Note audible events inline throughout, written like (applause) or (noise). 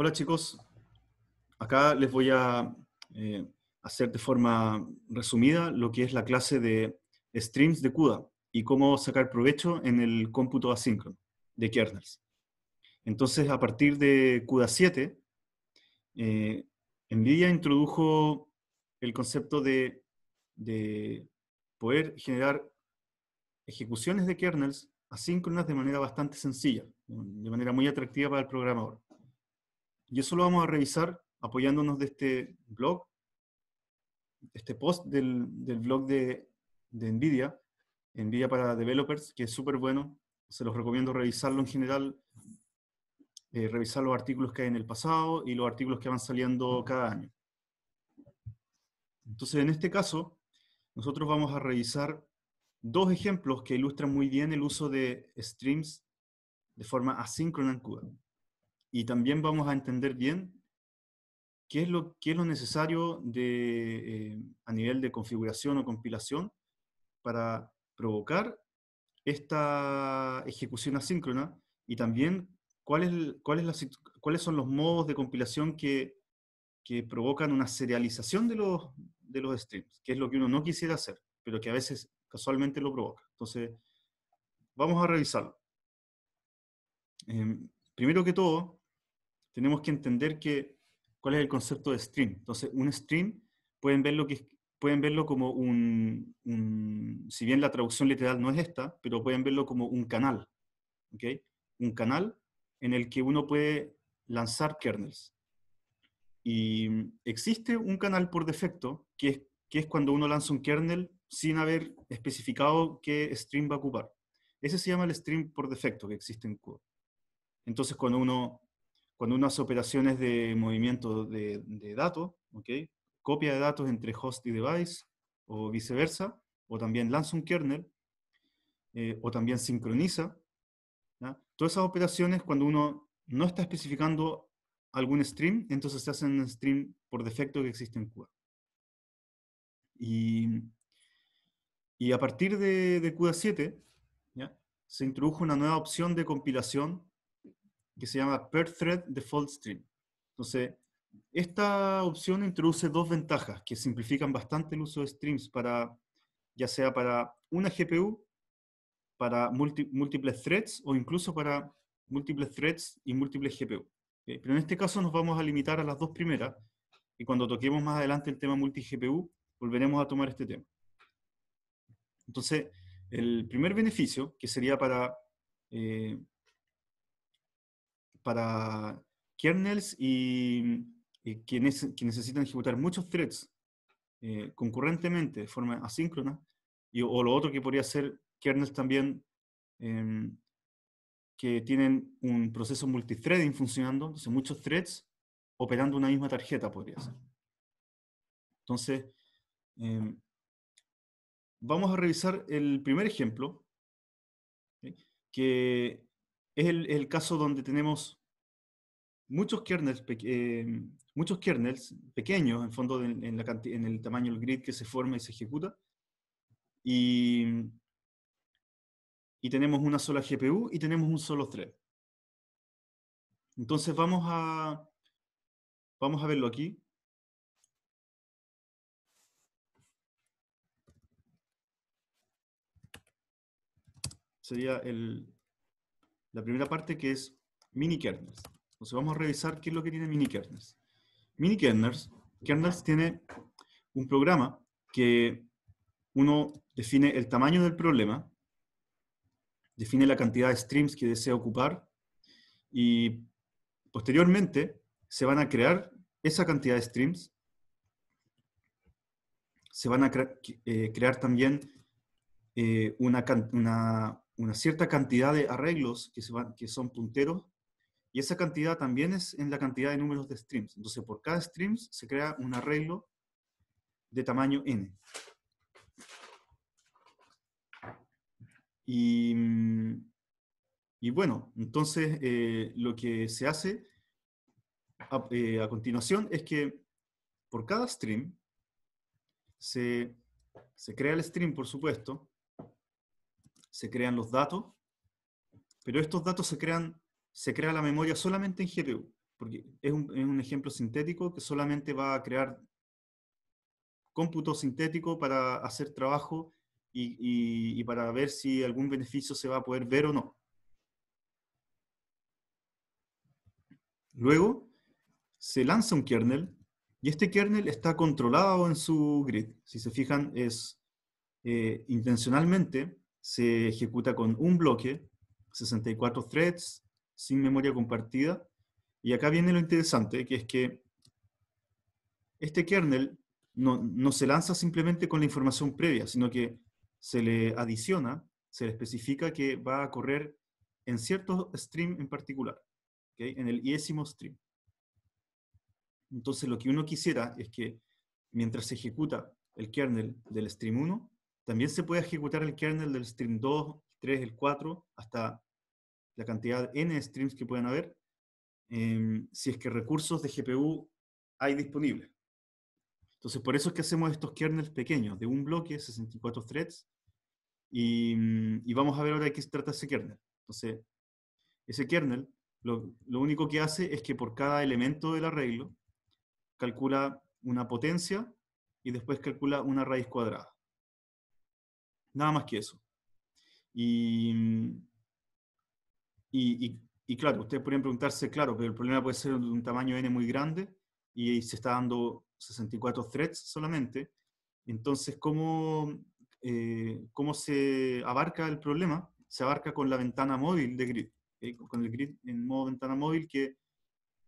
Hola chicos, acá les voy a eh, hacer de forma resumida lo que es la clase de streams de CUDA y cómo sacar provecho en el cómputo asíncrono de kernels. Entonces, a partir de CUDA 7, eh, NVIDIA introdujo el concepto de, de poder generar ejecuciones de kernels asíncronas de manera bastante sencilla, de manera muy atractiva para el programador. Y eso lo vamos a revisar apoyándonos de este blog, este post del, blog de, de, NVIDIA, NVIDIA para Developers, que es súper bueno. Se los recomiendo revisarlo en general, eh, revisar los artículos que hay en el pasado y los artículos que van saliendo cada año. Entonces, en este caso, nosotros vamos a revisar dos ejemplos que ilustran muy bien el uso de streams de forma asíncrona en CUDA y también vamos a entender bien qué es lo, qué es lo necesario de, eh, a nivel de configuración o compilación para provocar esta ejecución asíncrona y también cuál es, cuáles son los modos de compilación que, provocan una serialización de los, de los streams, que es lo que uno no quisiera hacer, pero que a veces casualmente lo provoca. Entonces, vamos a revisarlo. Em, primero que todo, tenemos que entender que, cuál es el concepto de stream. Entonces, un stream pueden verlo, que, pueden verlo como un, si bien la traducción literal no es esta, pero pueden verlo como un canal, Un canal en el que uno puede lanzar kernels. Y existe un canal por defecto, que es, que es cuando uno lanza un kernel sin haber especificado qué stream va a ocupar. Ese se llama el stream por defecto que existe en Q. Entonces, cuando uno cuando uno hace operaciones de movimiento de, datos, ¿okay? copia de datos entre host y device, o viceversa, o también lanza un kernel, eh, o también sincroniza. Todas esas operaciones, cuando uno no está especificando algún stream, entonces se hacen un stream por defecto que existe en CUDA. Y, a partir de, CUDA 7, se introdujo una nueva opción de compilación que se llama Per Thread Default Stream. Entonces, esta opción introduce dos ventajas que simplifican bastante el uso de streams para, ya sea para una GPU, para múltiples threads o incluso para múltiples threads y múltiples GPU. Eh, pero en este caso nos vamos a limitar a las dos primeras y cuando toquemos más adelante el tema multi-GPU, volveremos a tomar este tema. Entonces, el primer beneficio, que sería para eh, para kernels y, quienes, que necesitan ejecutar muchos threads eh, concurrentemente, de forma asíncrona, y, o lo otro que podría ser kernels también em, que tienen un proceso multithreading funcionando, entonces muchos threads operando una misma tarjeta podría ser. Entonces, em, vamos a revisar el primer ejemplo, que es el, caso donde tenemos muchos kernels, eh, muchos kernels pequeños, en fondo, en, en el tamaño del grid que se forma y se ejecuta. Y, y tenemos una sola GPU y tenemos un solo thread. Entonces vamos a, vamos a verlo aquí. Sería el, la primera parte que es mini kernels. Entonces vamos a revisar qué es lo que tiene Minikerners. Minikerners tiene un programa que uno define el tamaño del problema, define la cantidad de streams que desea ocupar y posteriormente se van a crear esa cantidad de streams, se van a eh, crear también eh, una, cierta cantidad de arreglos que son punteros y esa cantidad también es en la cantidad de números de streams. Entonces, por cada stream se crea un arreglo de tamaño n. Y, bueno, entonces eh, lo que se hace eh, a, continuación es que por cada stream se, se crea el stream, por supuesto, se crean los datos, pero estos datos se crean se crea la memoria solamente en GPU, porque es un, ejemplo sintético que solamente va a crear cómputo sintético para hacer trabajo y, para ver si algún beneficio se va a poder ver o no. Luego se lanza un kernel y este kernel está controlado en su grid. Si se fijan, es eh, intencionalmente se ejecuta con un bloque, 64 threads, sin memoria compartida. Y acá viene lo interesante, que es que este kernel no, se lanza simplemente con la información previa, sino que se le adiciona, se le especifica que va a correr en cierto stream en particular, en el iésimo stream. Entonces lo que uno quisiera es que mientras se ejecuta el kernel del stream 1, también se puede ejecutar el kernel del stream 2, 3, el 4, hasta la cantidad N streams que pueden haber, em, si es que recursos de GPU hay disponibles. Entonces, por eso es que hacemos estos kernels pequeños, de un bloque, 64 threads, y, mm, y vamos a ver ahora de qué se trata ese kernel. Entonces, ese kernel lo, lo, único que hace es que por cada elemento del arreglo calcula una potencia y después calcula una raíz cuadrada. Nada más que eso. Y, mm, y, claro, ustedes podrían preguntarse, claro, pero el problema puede ser de un tamaño n muy grande y se está dando 64 threads solamente. Entonces, ¿cómo, eh, ¿cómo se abarca el problema? Se abarca con la ventana móvil de grid, eh, con el grid en modo ventana móvil que,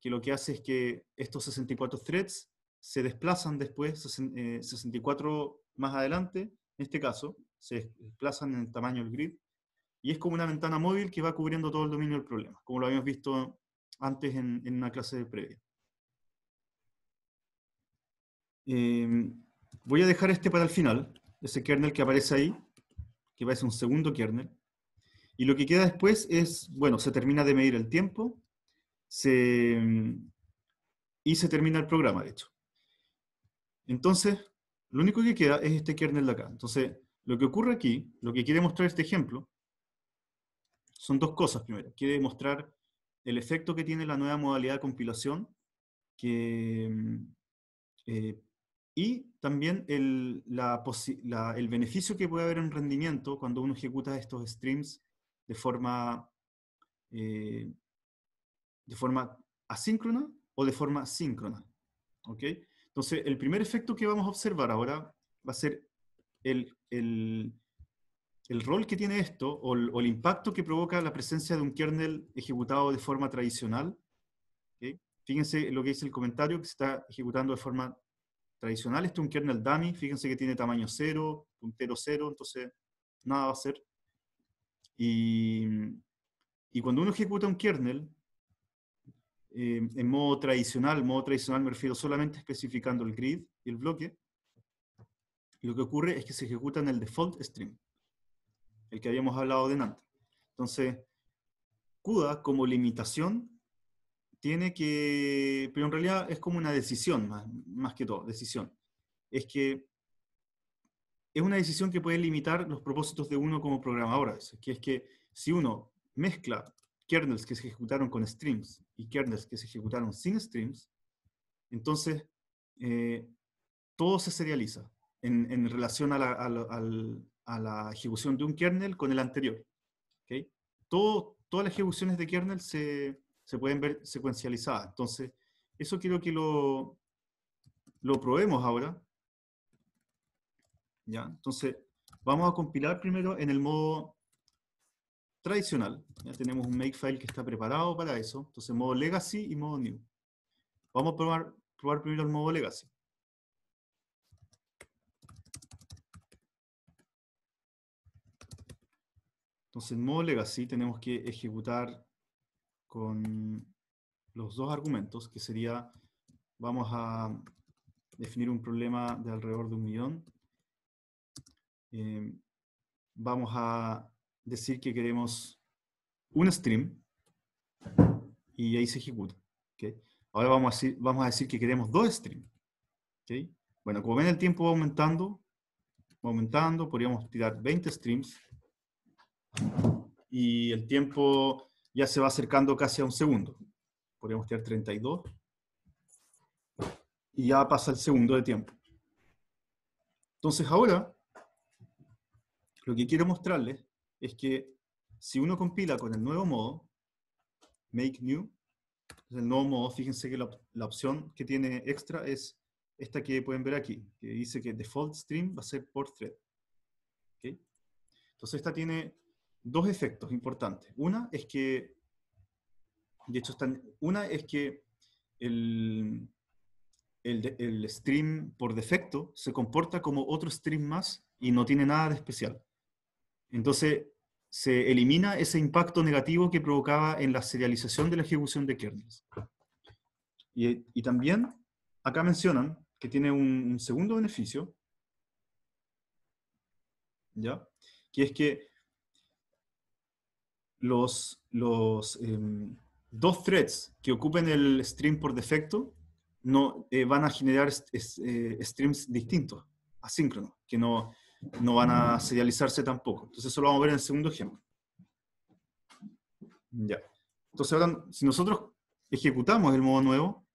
que, lo que hace es que estos 64 threads se desplazan después, 64 eh, más adelante, en este caso, se desplazan en el tamaño del grid y es como una ventana móvil que va cubriendo todo el dominio del problema, como lo habíamos visto antes en, una clase previa. Em, voy a dejar este para el final, ese kernel que aparece ahí, que va a ser un segundo kernel. Y lo que queda después es, bueno, se termina de medir el tiempo em, y se termina el programa, de hecho. Entonces, lo único que queda es este kernel de acá. Entonces, lo que ocurre aquí, lo que quiere mostrar este ejemplo, son dos cosas primero. Quiere demostrar el efecto que tiene la nueva modalidad de compilación que, mm, eh, y también el, la el, beneficio que puede haber en rendimiento cuando uno ejecuta estos streams de forma, eh, de forma asíncrona o de forma síncrona. Entonces, el primer efecto que vamos a observar ahora va a ser el el rol que tiene esto o el, impacto que provoca la presencia de un kernel ejecutado de forma tradicional. Fíjense lo que dice el comentario, que se está ejecutando de forma tradicional. Este es un kernel dummy, fíjense que tiene tamaño cero, puntero cero, entonces nada va a ser. Y, cuando uno ejecuta un kernel, eh, en modo tradicional, modo tradicional me refiero solamente especificando el grid y el bloque, lo que ocurre es que se ejecuta en el default stream el que habíamos hablado de antes, Entonces, CUDA como limitación tiene que, pero en realidad es como una decisión, más, que todo, decisión. Es que es una decisión que puede limitar los propósitos de uno como programador, que es que si uno mezcla kernels que se ejecutaron con streams y kernels que se ejecutaron sin streams, entonces eh, todo se serializa en, relación al, a la ejecución de un kernel con el anterior. ¿okay? todas las ejecuciones de kernel se, se, pueden ver secuencializadas. Entonces, eso quiero que lo, lo probemos ahora. ¿Ya? Entonces, vamos a compilar primero en el modo tradicional. Ya tenemos un makefile que está preparado para eso. Entonces, modo legacy y modo new. Vamos a probar, probar primero el modo legacy. Entonces, en modo legacy tenemos que ejecutar con los dos argumentos, que sería, vamos a definir un problema de alrededor de un millón. Eh, vamos a decir que queremos un stream y ahí se ejecuta. ¿okay? Ahora vamos a, decir, vamos a decir que queremos dos streams. ¿okay? Bueno, como ven el tiempo va aumentando, va aumentando, podríamos tirar 20 streams y el tiempo ya se va acercando casi a un segundo. Podríamos tener 32. Y ya pasa el segundo de tiempo. Entonces ahora, lo que quiero mostrarles es que si uno compila con el nuevo modo, make new, el nuevo modo, fíjense que la, opción que tiene extra es esta que pueden ver aquí, que dice que default stream va a ser por thread. Entonces esta tiene dos efectos importantes. Una es que, de hecho, una es que el, el, stream por defecto se comporta como otro stream más y no tiene nada de especial. Entonces, se elimina ese impacto negativo que provocaba en la serialización de la ejecución de kernels. Y, también, acá mencionan que tiene un, un segundo beneficio, ¿ya? que es que los, los em, dos threads que ocupen el stream por defecto no, eh, van a generar eh, streams distintos, asíncronos, que no, no van a serializarse tampoco. Entonces eso lo vamos a ver en el segundo ejemplo. Ya. Entonces ahora, si nosotros ejecutamos el modo nuevo,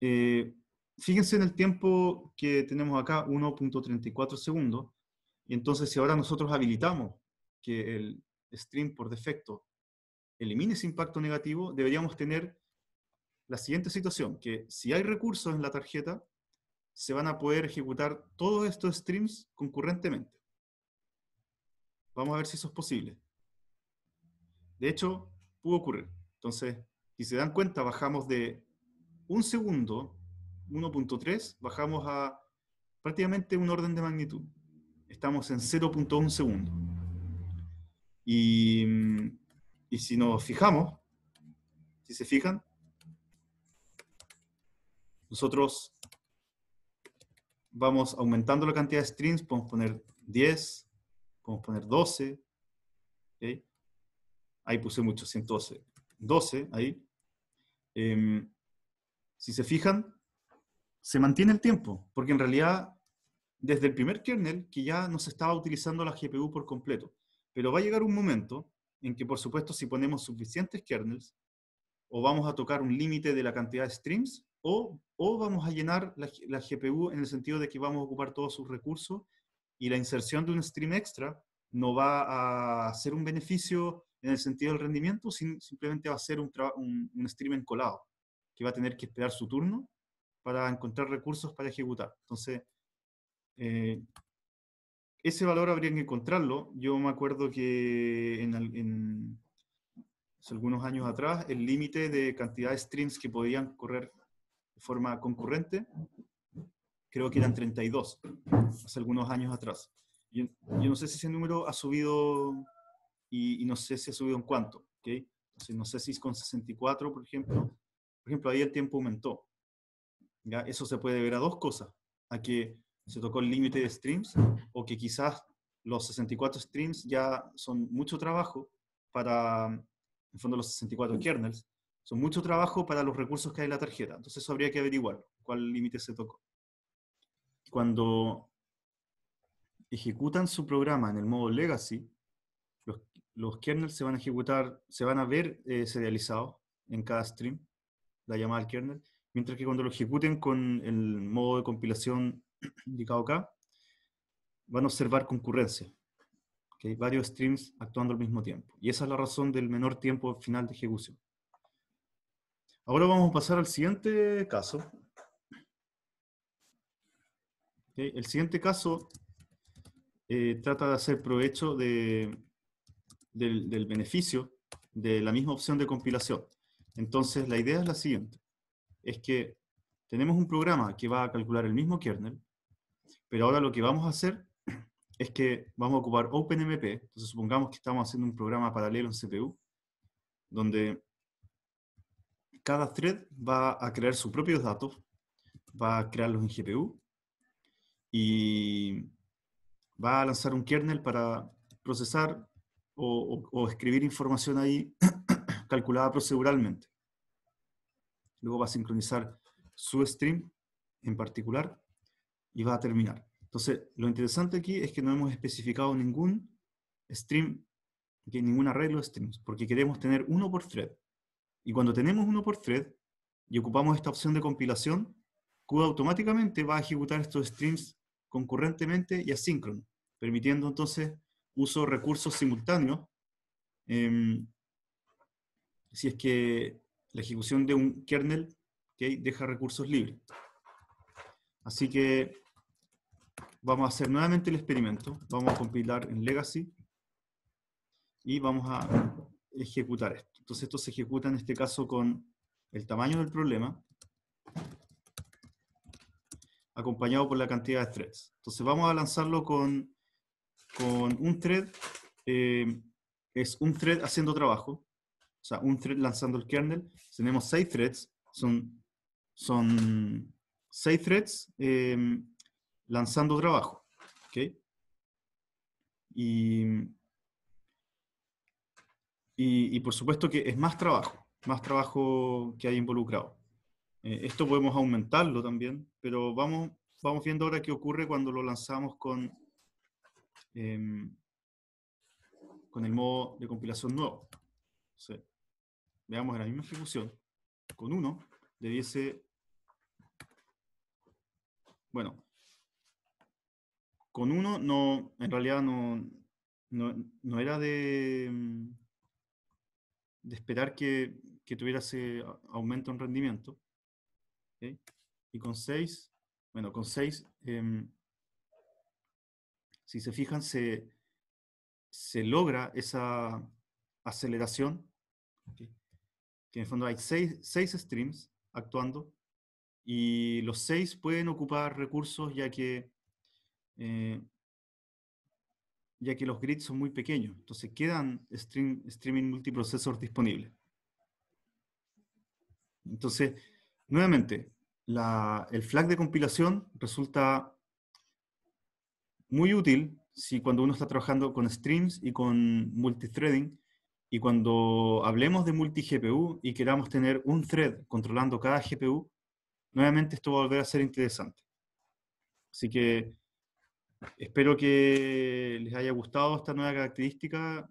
eh, fíjense en el tiempo que tenemos acá, 1.34 segundos, y entonces si ahora nosotros habilitamos que el, stream por defecto elimine ese impacto negativo, deberíamos tener la siguiente situación, que si hay recursos en la tarjeta, se van a poder ejecutar todos estos streams concurrentemente. Vamos a ver si eso es posible. De hecho, pudo ocurrir. Entonces, si se dan cuenta, bajamos de un segundo, 1.3, bajamos a prácticamente un orden de magnitud. Estamos en 0.1 segundo. Y, si nos fijamos, si se fijan, nosotros vamos aumentando la cantidad de strings, podemos poner 10, podemos poner 12, ahí puse mucho, 112, 12 ahí. Em, si se fijan, se mantiene el tiempo, porque en realidad desde el primer kernel que ya no se estaba utilizando la GPU por completo. Pero va a llegar un momento en que, por supuesto, si ponemos suficientes kernels, o vamos a tocar un límite de la cantidad de streams, o, vamos a llenar la, GPU en el sentido de que vamos a ocupar todos sus recursos y la inserción de un stream extra no va a ser un beneficio en el sentido del rendimiento, sin, simplemente va a ser un, stream encolado, que va a tener que esperar su turno para encontrar recursos para ejecutar. Entonces, eh, ese valor habría que encontrarlo. Yo me acuerdo que en, hace algunos años atrás el límite de cantidad de streams que podían correr de forma concurrente, creo que eran 32, hace algunos años atrás. Yo, yo no sé si ese número ha subido y, no sé si ha subido en cuánto. Entonces, no sé si es con 64, por ejemplo. Por ejemplo, ahí el tiempo aumentó. ¿ya? Eso se puede ver a dos cosas. A que se tocó el límite de streams o que quizás los 64 streams ya son mucho trabajo para, en fondo los 64 kernels, son mucho trabajo para los recursos que hay en la tarjeta. Entonces eso habría que averiguar cuál límite se tocó. Cuando ejecutan su programa en el modo legacy, los, kernels se van a ejecutar, se van a ver eh, serializados en cada stream, la llamada al kernel, mientras que cuando lo ejecuten con el modo de compilación indicado acá, van a observar concurrencia, que hay varios streams actuando al mismo tiempo. Y esa es la razón del menor tiempo final de ejecución. Ahora vamos a pasar al siguiente caso. El siguiente caso eh, trata de hacer provecho de, del beneficio de la misma opción de compilación. Entonces, la idea es la siguiente. Es que tenemos un programa que va a calcular el mismo kernel, pero ahora lo que vamos a hacer (clears throat) es que vamos a ocupar OpenMP. Entonces supongamos que estamos haciendo un programa paralelo en CPU, donde cada thread va a crear sus propios datos, va a crearlos en GPU y va a lanzar un kernel para procesar o, o escribir información ahí (clears throat) calculada proceduralmente. Luego va a sincronizar su stream en particular y va a terminar. Entonces, lo interesante aquí es que no hemos especificado ningún stream, ningún arreglo de streams, porque queremos tener uno por thread. Y cuando tenemos uno por thread y ocupamos esta opción de compilación, CUDA automáticamente va a ejecutar estos streams concurrentemente y asíncrono, permitiendo entonces uso de recursos simultáneos. Em, si es que la ejecución de un kernel deja recursos libres. Así que Vamos a hacer nuevamente el experimento. Vamos a compilar en Legacy y vamos a ejecutar esto. Entonces esto se ejecuta en este caso con el tamaño del problema acompañado por la cantidad de threads. Entonces vamos a lanzarlo con, con un thread, eh, es un thread haciendo trabajo, o sea, un thread lanzando el kernel. Tenemos seis threads, son, son seis threads eh, lanzando trabajo. Y, por supuesto que es más trabajo, más trabajo que hay involucrado. Eh, esto podemos aumentarlo también, pero vamos, vamos viendo ahora qué ocurre cuando lo lanzamos con, em, con el modo de compilación nuevo. veamos en la misma ejecución, con uno, debiese... Bueno, con uno, no, en realidad no, no, era de, mm, de esperar que, tuviera ese aumento en rendimiento. Y con seis, bueno, con seis em, si se fijan, se, logra esa aceleración. Que en el fondo hay seis streams actuando y los seis pueden ocupar recursos ya que eh, ya que los grids son muy pequeños, entonces quedan stream, streaming multiprocesor disponibles. Entonces, nuevamente, el flag de compilación resulta muy útil si cuando uno está trabajando con streams y con multithreading, y cuando hablemos de multi-GPU y queramos tener un thread controlando cada GPU, nuevamente esto va a volver a ser interesante. Así que Espero que les haya gustado esta nueva característica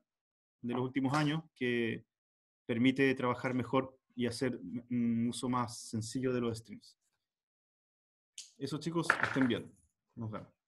de los últimos años que permite trabajar mejor y hacer un uso más sencillo de los streams. Eso chicos, estén bien. Nos vemos.